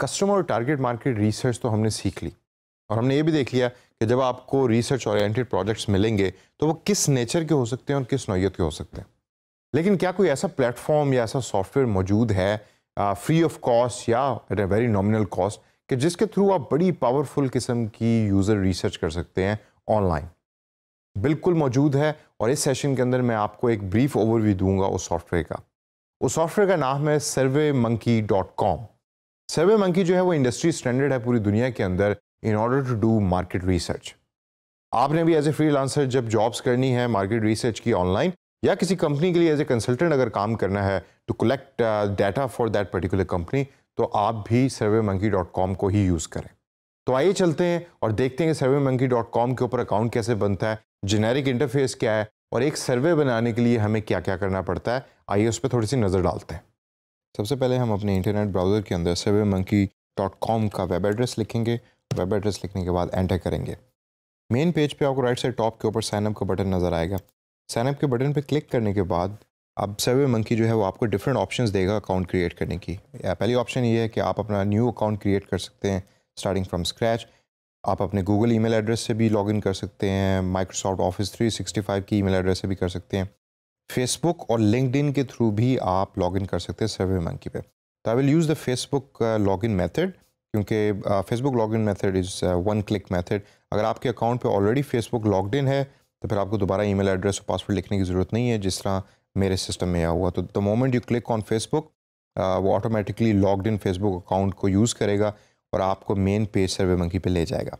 customer और target market research तो हमने सीख ली और हमने ये भी देख लिया कि जब आपको रिसर्च ओरिएंटेड प्रोजेक्ट्स मिलेंगे तो वो किस नेचर के हो सकते हैं और किस नोयत के हो सकते हैं लेकिन क्या कोई ऐसा प्लेटफॉर्म या ऐसा सॉफ्टवेयर मौजूद है फ्री ऑफ कॉस्ट या at a very nominal cost कि जिसके थ्रू आप बड़ी पावरफुल किस्म की यूज़र रिसर्च कर सकते हैं ऑनलाइन बिल्कुल मौजूद है और इस सेशन के अंदर मैं आपको एक ब्रीफ ओवरव्यू दूंगा उस सॉफ्टवेयर का उस सॉफ्टवेयर का नाम है SurveyMonkey dot com SurveyMonkey जो है वो इंडस्ट्री स्टैंडर्ड है पूरी दुनिया के अंदर in order to do market research आपने भी एज ए फ्री जब जॉब्स करनी है मार्केट रिसर्च की ऑनलाइन या किसी कंपनी के लिए एज ए कंसल्टेंट अगर काम करना है to collect data for that particular company तो आप भी सर्वे मंकी डॉट कॉम को ही यूज़ करें तो आइए चलते हैं और देखते हैं कि सर्वे मंकी डॉट कॉम के ऊपर अकाउंट कैसे बनता है जेनेरिक इंटरफेस क्या है और एक सर्वे बनाने के लिए हमें क्या क्या करना पड़ता है आइए उस पर थोड़ी सी नज़र डालते हैं सबसे पहले हम अपने इंटरनेट ब्राउज़र के अंदर सर्वे मंकी डॉट कॉम का वेब एड्रेस लिखेंगे वेब एड्रेस लिखने के बाद एंटर करेंगे मेन पेज पे आपको राइट साइड टॉप के ऊपर साइनअप का बटन नज़र आएगा साइनअप के बटन पे क्लिक करने के बाद अब सर्वे मंकी जो है वो आपको डिफरेंट ऑप्शंस देगा अकाउंट क्रिएट करने की पहली ऑप्शन ये है कि आप अपना न्यू अकाउंट क्रिएट कर सकते हैं स्टार्टिंग फ्रॉम स्क्रैच आप अपने गूगल ईमेल एड्रेस से भी लॉगिन कर सकते हैं माइक्रोसॉफ्ट ऑफिस 365 की ईमेल एड्रेस से भी कर सकते हैं फेसबुक और लिंकड के थ्रू भी आप लॉगिन कर सकते हैं सर्वे मंकी पे तो I will use the Facebook login method क्योंकि Facebook login method is one click method अगर आपके अकाउंट पे ऑलरेडी फेसबुक लॉगड इन है तो फिर आपको दोबारा ईमेल एड्रेस और पासवर्ड लिखने की ज़रूरत नहीं है जिस तरह मेरे सिस्टम में आया हुआ तो the moment you click on Facebook वो automatically logged in Facebook account को यूज़ करेगा और आपको मेन पेज सर्वे मंकी पर ले जाएगा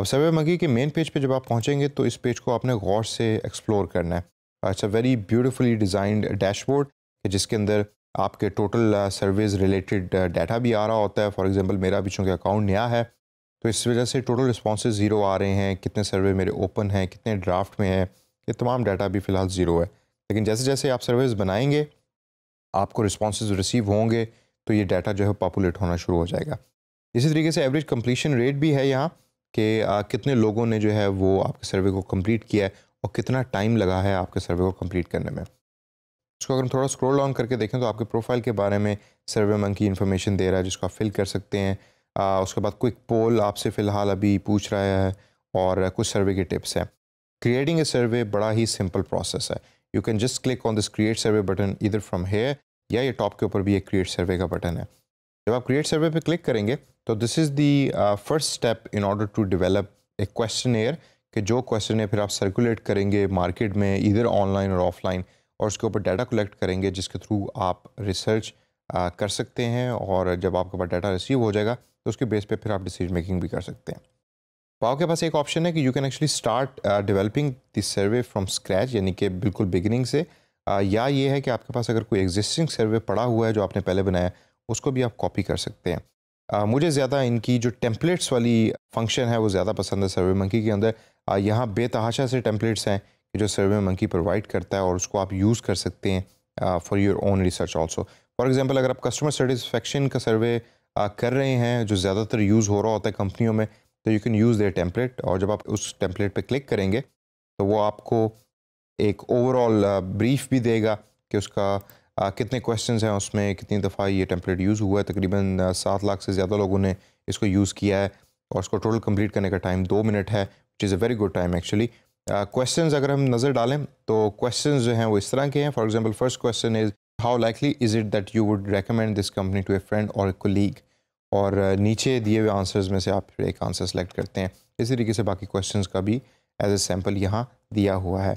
अब सर्वे मंकी के मेन पेज पे जब आप पहुँचेंगे तो इस पेज को आपने गौर से एक्सप्लोर करना है it's a very beautifully designed dashboard जिसके अंदर आपके टोटल सर्विस रिलेटेड डाटा भी आ रहा होता है फॉर एग्जांपल मेरा भी चूँकि अकाउंट नया है तो इस वजह से टोटल रिस्पॉन्स ज़ीरो आ रहे हैं कितने सर्वे मेरे ओपन हैं कितने ड्राफ्ट में हैं ये तमाम डाटा भी फ़िलहाल ज़ीरो है लेकिन जैसे जैसे आप सर्विस बनाएंगे आपको रिस्पॉन्स रिसीव होंगे तो ये डाटा जो है पॉपुलेट होना शुरू हो जाएगा इसी तरीके से एवरेज कम्प्लीशन रेट भी है यहाँ कि uh, कितने लोगों ने जो है वो आपके सर्वे को कंप्लीट किया है और कितना टाइम लगा है आपके सर्वे को कंप्लीट करने में उसको अगर हम थोड़ा स्क्रॉल डाउन करके देखें तो आपके प्रोफाइल के बारे में सर्वे मंग की इन्फॉर्मेशन दे रहा है जिसको आप फिल कर सकते हैं आ, उसके बाद क्विक पोल आपसे फ़िलहाल अभी पूछ रहा है और कुछ सर्वे के टिप्स हैं क्रिएटिंग ए सर्वे बड़ा ही सिंपल प्रोसेस है you can just click on this create survey button इधर फ्रॉम हेयर या ये टॉप के ऊपर भी एक क्रिएट सर्वे का बटन है जब आप क्रिएट सर्वे पे क्लिक करेंगे तो this is the first step in order to develop a questionnaire कि जो क्वेश्चन है फिर आप सर्कुलेट करेंगे मार्केट में इधर ऑनलाइन और ऑफलाइन और उसके ऊपर डाटा कलेक्ट करेंगे जिसके थ्रू आप रिसर्च कर सकते हैं और जब आपके पास डाटा रिसीव हो जाएगा तो उसके बेस पे फिर आप डिसीजन मेकिंग भी कर सकते हैं पाओ के पास एक ऑप्शन है कि you can actually start developing this survey from scratch यानी कि बिल्कुल बिगिनिंग से या ये है कि आपके पास अगर कोई एग्जिस्टिंग सर्वे पड़ा हुआ है जो आपने पहले बनाया उसको भी आप कॉपी कर सकते हैं आ, मुझे ज़्यादा इनकी जो टेम्पलेट्स वाली फंक्शन है वो ज़्यादा पसंद है सर्वे मंकी के अंदर यहाँ बेतहाशा से टेम्पलेट्स हैं जो सर्वे मंकी प्रोवाइड करता है और उसको आप यूज़ कर सकते हैं for your own research also for example अगर आप कस्टमर सेटिसफेक्शन का सर्वे कर रहे हैं जो ज़्यादातर यूज़ हो रहा होता है कंपनियों में तो you can use their template और जब आप उस टेम्पलेट पर क्लिक करेंगे तो वो आपको एक ओवरऑल ब्रीफ भी देगा कि उसका आ, कितने क्वेश्चन हैं उसमें कितनी दफ़ा ये टेम्पलेट यूज़ हुआ है तकरीबन सात लाख से ज़्यादा लोगों ने इसको यूज़ किया है और इसको टोटल कंप्लीट करने का टाइम दो मिनट है which is a very good time actually question अगर हम नज़र डालें तो क्वेश्चन जो हैं वो इस तरह के हैं for example first question is how likely is it that you would recommend this company to a friend और कोलीग और नीचे दिए हुए आंसर्स में से आप फिर एक आंसर सेलेक्ट करते हैं इसी तरीके से बाकी क्वेश्चन का भी एज ए सैम्पल यहाँ दिया हुआ है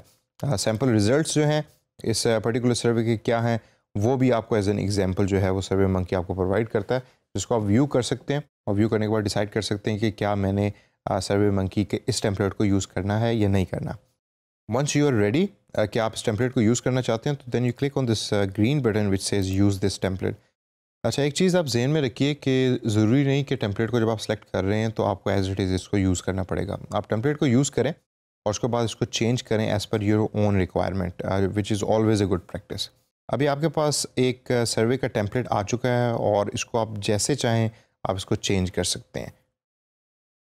सैम्पल uh, रिज़ल्ट जो हैं इस पर्टिकुलर सर्वे के क्या हैं वो भी आपको एज एन एग्जाम्पल जो है वो सर्वे मंकी आपको प्रोवाइड करता है जिसको आप व्यू कर सकते हैं और व्यू करने के बाद डिसाइड कर सकते हैं कि क्या मैंने सर्वे मंकी के इस टेम्पलेट को यूज़ करना है या नहीं करना वंस यू आर रेडी कि आप इस टेम्पलेट को यूज़ करना चाहते हैं तो then you click on this green button which says use this template अच्छा एक चीज़ आप जहन में रखिए कि ज़रूरी नहीं कि टेम्पलेट को जब आप सेलेक्ट कर रहे हैं तो आपको एज इट इज़ इसको यूज़ करना पड़ेगा आप टेम्पलेट को यूज़ करें और उसके बाद इसको चेंज करें as per your own requirement which is always a good practice अभी आपके पास एक सर्वे का टेम्पलेट आ चुका है और इसको आप जैसे चाहें आप इसको चेंज कर सकते हैं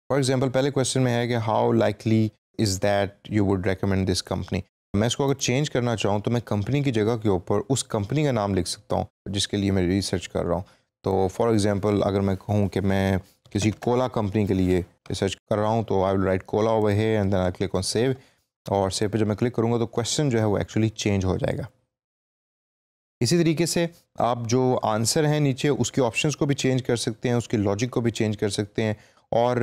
फॉर एग्जाम्पल पहले क्वेश्चन में है कि how likely is that you would recommend this company मैं इसको अगर चेंज करना चाहूँ तो मैं कंपनी की जगह के ऊपर उस कंपनी का नाम लिख सकता हूँ जिसके लिए मैं रिसर्च कर रहा हूँ तो फॉर एग्ज़ाम्पल अगर मैं कहूँ कि मैं किसी कोला कंपनी के लिए रिसर्च कर रहा हूँ तो I will write cola over है and then I click on save और सेव पे जब मैं क्लिक करूँगा तो क्वेश्चन जो है वो एक्चुअली चेंज हो जाएगा इसी तरीके से आप जो आंसर हैं नीचे उसके ऑप्शंस को भी चेंज कर सकते हैं उसके लॉजिक को भी चेंज कर सकते हैं और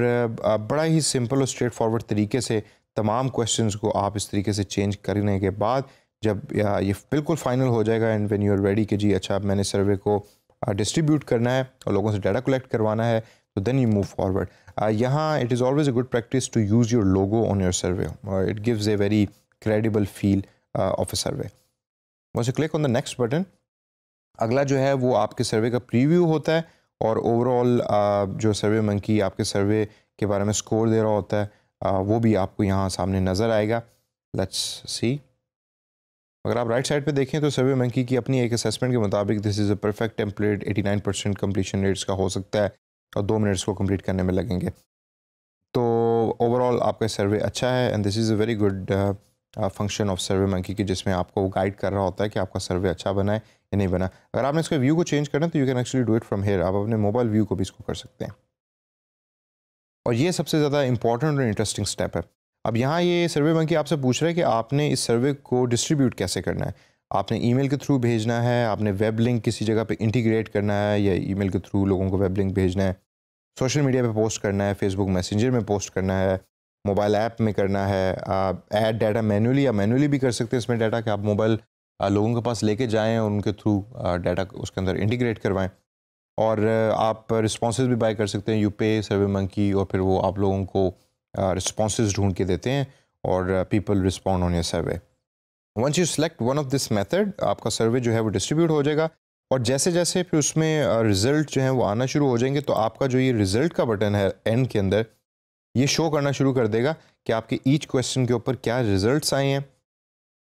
बड़ा ही सिंपल और स्ट्रेट फॉरवर्ड तरीके से तमाम क्वेश्चंस को आप इस तरीके से चेंज करने के बाद जब ये बिल्कुल फाइनल हो जाएगा and when you are ready कि जी अच्छा मैंने सर्वे को डिस्ट्रीब्यूट करना है और लोगों से डाटा कलेक्ट करवाना है तो देन यू मूव फॉरवर्ड यहाँ it is always a good practice to use your logo on your survey it gives a very credible feel of a survey once से click on the next button अगला जो है वो आपके सर्वे का preview होता है और ओवरऑल जो सर्वे मंकी आपके सर्वे के बारे में स्कोर दे रहा होता है आ, वो भी आपको यहाँ सामने नज़र आएगा लेट्स सी अगर आप राइट साइड पे देखें तो सर्वे मंकी की अपनी एक असेसमेंट के मुताबिक this is a perfect template 89 percent completion rates का हो सकता है और दो मिनट्स को कम्प्लीट करने में लगेंगे तो ओवरऑल आपका सर्वे अच्छा है and this is a very good function of SurveyMonkey की जिसमें आपको वो गाइड कर रहा होता है कि आपका सर्वे अच्छा बना है या नहीं बना अगर आपने इसके व्यू को चेंज करना है तो you can actually do it from here आप अपने मोबाइल व्यू को भी इसको कर सकते हैं और ये सबसे ज़्यादा इंपॉर्टेंट और इंटरेस्टिंग स्टेप है अब यहाँ ये सर्वे मंकी आपसे पूछ रहा है कि आपने इस सर्वे को डिस्ट्रीब्यूट कैसे करना है आपने ईमेल के थ्रू भेजना है आपने वेब लिंक किसी जगह पे इंटीग्रेट करना है या ईमेल के थ्रू लोगों को वेब लिंक भेजना है सोशल मीडिया पे पोस्ट करना है फेसबुक मैसेंजर में पोस्ट करना है मोबाइल ऐप में करना है ऐड डाटा मैनुअली या मैनुअली भी कर सकते हैं इसमें डाटा कि आप मोबाइल लोगों के पास लेके जाएँ और उनके थ्रू डाटा उसके अंदर इंटीग्रेट करवाएँ और आप रिस्पॉन्स भी बाय कर सकते हैं यू पे सर्वे मंकी और फिर वो आप लोगों को रिस्पॉन्स ढूंढ के देते हैं और people respond on your survey once you select one of this method आपका सर्वे जो है वो डिस्ट्रीब्यूट हो जाएगा और जैसे जैसे फिर उसमें रिज़ल्ट जो है वो आना शुरू हो जाएंगे तो आपका जो ये रिज़ल्ट का बटन है एंड के अंदर ये शो करना शुरू कर देगा कि आपके ईच क्वेश्चन के ऊपर क्या रिजल्ट्स आए हैं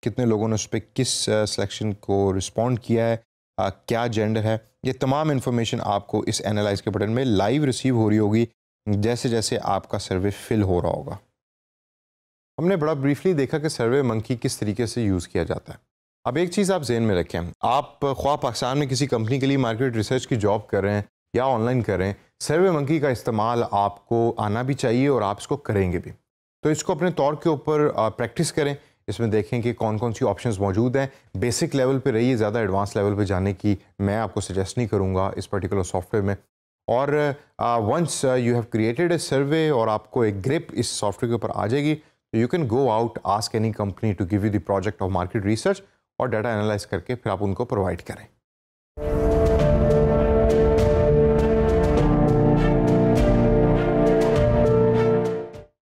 कितने लोगों ने उस पर किस सिलेक्शन को रिस्पॉन्ड किया है आ, क्या जेंडर है ये तमाम इन्फॉर्मेशन आपको इस एनालाइज के बटन में लाइव रिसीव हो रही होगी जैसे जैसे आपका सर्वे फिल हो रहा होगा हमने बड़ा ब्रीफली देखा कि सर्वे मंकी किस तरीके से यूज़ किया जाता है अब एक चीज़ आप जेहन में रखें आप ख्वा पाकिस्तान में किसी कंपनी के लिए मार्केट रिसर्च की जॉब कर रहे हैं या ऑनलाइन कर रहे हैं सर्वे मंकी का इस्तेमाल आपको आना भी चाहिए और आप इसको करेंगे भी तो इसको अपने तौर के ऊपर प्रैक्टिस करें इसमें देखें कि कौन कौन सी ऑप्शंस मौजूद हैं बेसिक लेवल पे रहिए ज़्यादा एडवांस लेवल पे जाने की मैं आपको सजेस्ट नहीं करूँगा इस पर्टिकुलर सॉफ्टवेयर में और once you have created a survey और आपको एक ग्रिप इस सॉफ्टवेयर के ऊपर आ जाएगी तो you can go out ask any company to give you the project of market research और डाटा एनालाइज करके फिर आप उनको प्रोवाइड करें